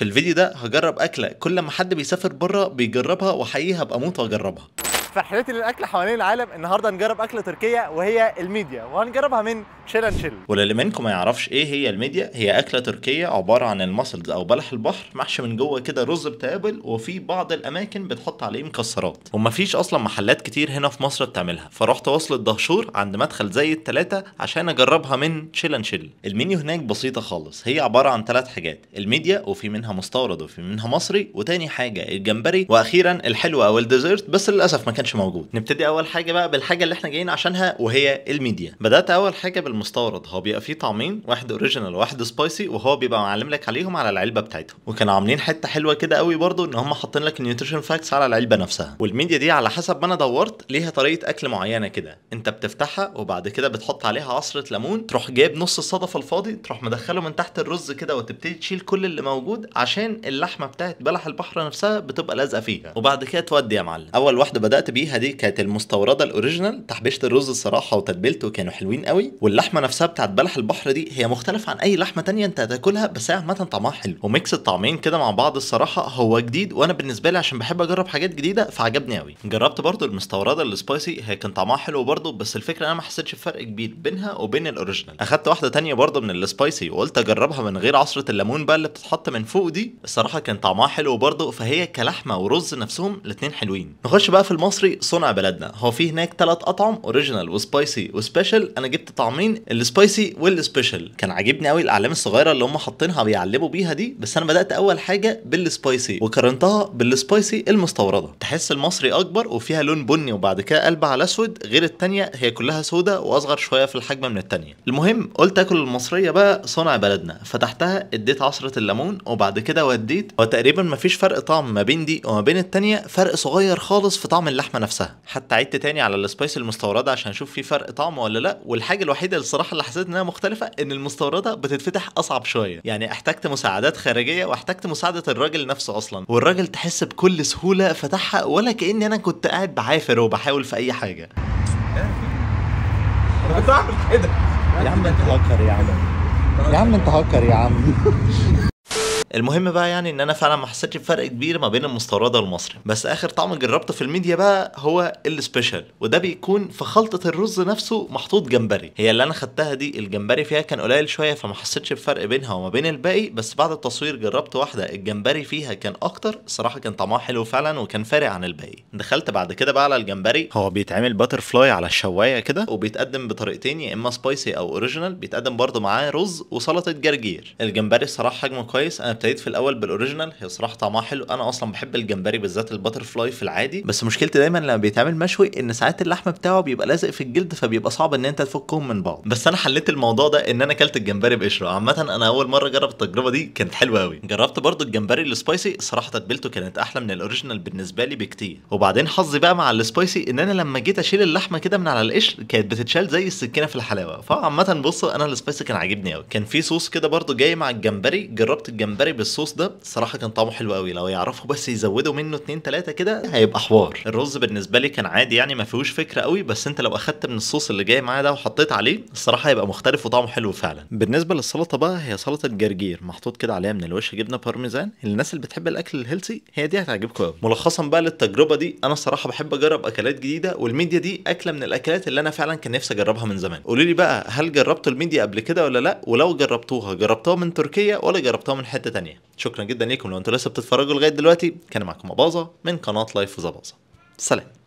في الفيديو ده هجرب اكله كل ما حد بيسافر بره بيجربها وحقيقي هبقى اموت واجربها فرحتي للاكل حوالين العالم النهارده هنجرب اكله تركيه وهي الميديا وهنجربها من شيلان شيل وللي منكم ما يعرفش ايه هي الميديا هي اكله تركيه عباره عن المسلز او بلح البحر محشي من جوه كده رز بتابل وفي بعض الاماكن بتحط عليه مكسرات ومفيش اصلا محلات كتير هنا في مصر بتعملها فرحت وصلت دهشور عند مدخل زي التلاتة عشان اجربها من شيلان شيل المنيو هناك بسيطه خالص هي عباره عن ثلاث حاجات الميديا وفي منها مستورد وفي منها مصري وتاني حاجه الجمبري واخيرا الحلوه او الديزرت بس للاسف ما كانش موجود نبتدي اول حاجه بقى بالحاجه اللي احنا جايين عشانها وهي الميديا بدات اول حاجه بالمستورد هو بيبقى فيه طعمين واحد اوريجينال وواحد سبايسي وهو بيبقى معلم لك عليهم على العلبه بتاعتهم وكانوا عاملين حته حلوه كده قوي برضو ان هم حاطين لك النيوتريشن فاكتس على العلبه نفسها والميديا دي على حسب ما انا دورت ليها طريقه اكل معينه كده انت بتفتحها وبعد كده بتحط عليها عصره ليمون تروح جايب نص الصدف الفاضي تروح مدخله من تحت الرز كده وتبتدي تشيل كل اللي موجود عشان اللحمه بتاعت بلح البحر نفسها بتبقى لازقه فيها وبعد كده تودي يا معلم اول واحده بدات بيها دي كانت المستورده الاوريجينال تحبيشه الرز الصراحه وتتبيلته كانوا حلوين قوي واللحمه نفسها بتاعت بلح البحر دي هي مختلفه عن اي لحمه تانية انت هتاكلها بس هي عامه طعمها حلو وميكس الطعمين كده مع بعض الصراحه هو جديد وانا بالنسبه لي عشان بحب اجرب حاجات جديده فعجبني قوي جربت برضو المستورده السبايسي هي كان طعمها حلو برضو بس الفكره انا ما حسيتش بفرق كبير بينها وبين الاوريجينال اخدت واحده تانية برضو من السبايسي وقلت اجربها من غير عصره الليمون بقى اللي بتتحط من فوق دي الصراحه كان طعمها حلو برضو فهي كلحمه ورز نفسهم الاثنين حلوين نخش بقى في المصر مصري صنع بلدنا هو في هناك ثلاث اطعم اوريجينال وسبايسي وسبيشال انا جبت طعمين السبايسي والسبيشال كان عاجبني قوي الاعلام الصغيره اللي هم حاطينها بيعلموا بيها دي بس انا بدات اول حاجه بالسبايسي وقارنتها بالسبايسي المستورده تحس المصري اكبر وفيها لون بني وبعد كده قلب على اسود غير الثانيه هي كلها سودة واصغر شويه في الحجم من الثانيه المهم قلت اكل المصريه بقى صنع بلدنا فتحتها اديت عصره الليمون وبعد كده وديت وتقريبا مفيش فرق طعم ما بين دي وما بين الثانيه فرق صغير خالص في طعم اللحمه اللحمه نفسها حتى عدت تاني على السبايس المستورده عشان اشوف في فرق طعم ولا لا والحاجه الوحيده الصراحه اللي حسيت انها مختلفه ان المستورده بتتفتح اصعب شويه يعني احتجت مساعدات خارجيه واحتجت مساعده الراجل نفسه اصلا والراجل تحس بكل سهوله فتحها ولا كاني انا كنت قاعد بعافر وبحاول في اي حاجه يا عم انت هاكر يا عم يا عم انت هاكر يا عم المهم بقى يعني ان انا فعلا ما حسيتش بفرق كبير ما بين المستورده والمصري بس اخر طعم جربته في الميديا بقى هو السبيشال وده بيكون في خلطه الرز نفسه محطوط جمبري هي اللي انا خدتها دي الجمبري فيها كان قليل شويه فما حسيتش بفرق بينها وما بين الباقي بس بعد التصوير جربت واحده الجمبري فيها كان اكتر الصراحه كان طعمها حلو فعلا وكان فارق عن الباقي دخلت بعد كده بقى على الجمبري هو بيتعمل باتر فلاي على الشوايه كده وبيتقدم بطريقتين يا اما سبايسي او اوريجينال بيتقدم برضه معاه رز وسلطه جرجير الجمبري الصراحه حجمه كويس انا ابتديت في الاول بالاوريجينال هي صراحه طعمها حلو انا اصلا بحب الجمبري بالذات الباتر فلاي في العادي بس مشكلتي دايما لما بيتعمل مشوي ان ساعات اللحم بتاعه بيبقى لازق في الجلد فبيبقى صعب ان انت تفكهم من بعض بس انا حليت الموضوع ده ان انا اكلت الجمبري بقشره عامه انا اول مره اجرب التجربه دي كانت حلوه قوي جربت برضو الجمبري السبايسي صراحه تتبيلته كانت احلى من الاوريجينال بالنسبه لي بكتير وبعدين حظي بقى مع السبايسي ان انا لما جيت اشيل اللحمه كده من على القشر كانت بتتشال زي السكينه في الحلاوه فعامه بصوا انا السبايسي كان عاجبني قوي كان في صوص كده برضو جاي مع الجمبري جربت الجمبري الكاري بالصوص ده الصراحه كان طعمه حلو قوي لو يعرفوا بس يزودوا منه اتنين تلاته كده هيبقى حوار الرز بالنسبه لي كان عادي يعني ما فيهوش فكره قوي بس انت لو اخدت من الصوص اللي جاي معاه ده وحطيت عليه الصراحه هيبقى مختلف وطعمه حلو فعلا بالنسبه للسلطه بقى هي سلطه جرجير محطوط كده عليها من الوش جبنه بارميزان الناس اللي بتحب الاكل الهيلثي هي دي هتعجبكم قوي ملخصا بقى للتجربه دي انا الصراحه بحب اجرب اكلات جديده والميديا دي اكله من الاكلات اللي انا فعلا كان نفسي اجربها من زمان قولوا لي بقى هل جربتوا الميديا قبل كده ولا لا ولو جربتوها جربتوها من تركيا ولا جربتوها من حته تانية شكرا جدا ليكم لو انتوا لسه بتتفرجوا لغايه دلوقتي كان معكم اباظه من قناه لايف زباظه سلام